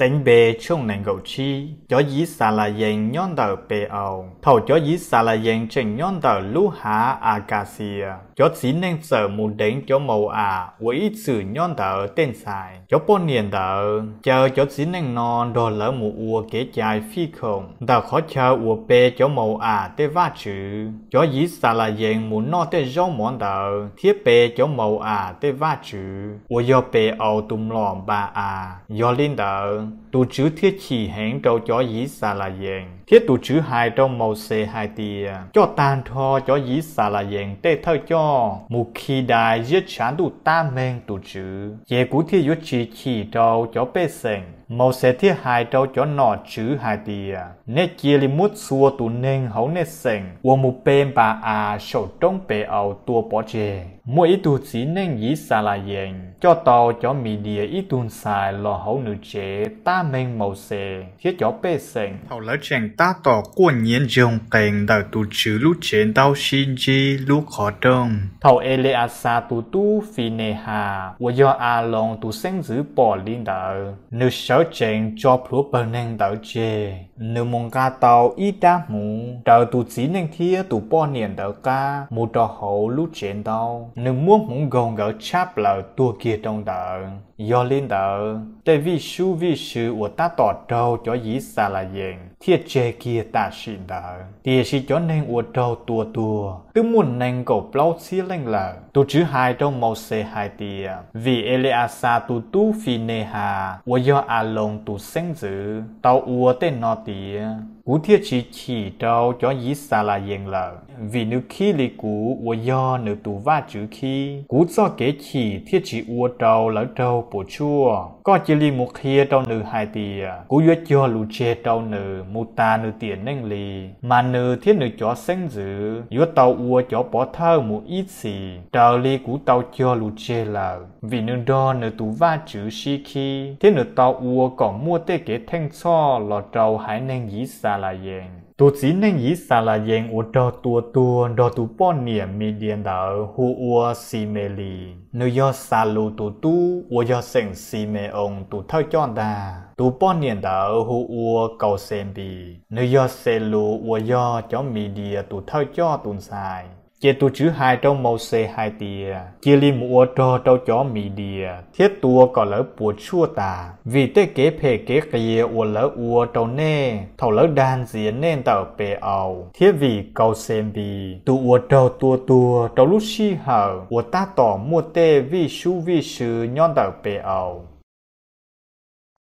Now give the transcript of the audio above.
tính bề chung nền gầu chi, cho dí xà là dành nhón tờ bề ầu. Thầu cho dí xà là dành trình nhón tờ lũ hạ à cà xìa. Gió xí nên sở mù đánh gió màu à, với ít sử nhón tờ tên sai cho bó niền tờ, chờ cho xí nên non đồ lỡ mù ua kế chạy phi khổng. đã khó chờ ua bề gió màu à tê va chữ. cho dí xà là dành mù no tê gió món tờ, thiết bề gió màu à tê va chữ. Ua gió bề ầu tùm lòm bà à, gió linh tờ tụ chữ thiết chỉ hẹn trâu cho dĩ xà là dèn thiết tụ chữ hai trong màu xê hai tia cho tàn thọ cho dĩ xà là dèn tê thơ cho mù khi đại giết chán tu ta men tụ chữ dễ cú thiết yếu chỉ chỉ trâu cho bê sèn màu xê thiết hai trâu cho nọ chữ hai tia nê chia li mút xua tụ nên hấu nê sèn uo mù bên bà à sầu trong bề ầu tua bỏ chê mỗi tụ chỉ nên dĩ xà là dèn cho tàu cho mì ít tuần xài lò hậu nữ chế ta men màu xề thiết cho bê sành hậu lỡ chàng ta tỏ của nhiên dùng cảnh đợi tù chứ lúc chế đau xin chi lúc khó trông thầu ê e lê à xa tù tu phi nề hà và do à lòng tù sinh giữ bỏ linh đợi nữ sở chàng cho phú bờ nâng đợi chế nếu mong ca tàu ít đa mù trời tụ chỉ nên thia tụ bỏ niệm đỡ ca mù trò hậu lút chuyện tàu nếu muốn muốn gồng gỡ chắp lờ tua kia trong đời yo lên tờ để vì su vì sự của ta tỏ trâu cho dĩ sa la dền thiệt che kia ta sĩ tờ thì sĩ cho nên của trâu tua tua tức muốn nên cầu lâu xí lên lờ tu chữ hai trong màu xe hai tia vì eleasa tu tu phi nê hà của do a long tu sinh dữ tao ua tên nó tia cú thiết chỉ chỉ đâu cho dí xa là yên lờ vì nữ khi lì cú wo do nữ tù va chữ khi cú cho kế chỉ thiết chỉ wo đâu lỡ đâu bổ chua có chỉ lì một khi đâu nữ hai tì cú yết cho lù chê đâu nữ mù ta nữ tiền nên lì mà nữ thiết nữ cho sinh dữ yết tàu wo cho bỏ thơ mù ít xì đầu lì cú tàu cho lù chê lờ vì nữ đo nữ tù va chữ si khi thiết nữ tàu wo còn mua tê kế thanh so lọt đầu hai nên dí xa าลาเยงตัวจีนนั่งยีซาลาเยงอดอตัวตัวดอตัวป้อนเนี่ยมีเดียนดาวหัวซีเมลีนยอซาลูตัวตู้วยอเซงซีเมองตัวเท่าจอนดาตัวป้อนเนี่ยดาวหัวเกาเซมบีนยอเซลูวยอจอมีเดียตัวเท่าจอตุนทราย chế tu chữ hai trong màu xe hai tia chế li mua cho trâu chó mì đìa thiết tua có lỡ bùa chua tà vì tế kế phê kế kia ua lỡ ua trâu nê thầu lỡ đàn diễn nên tờ bề ầu thiết vì cầu xem bì tu ua trâu tua tua trâu lúc si hờ ua ta tỏ mua tê vi su vi sư nhon tờ bề ầu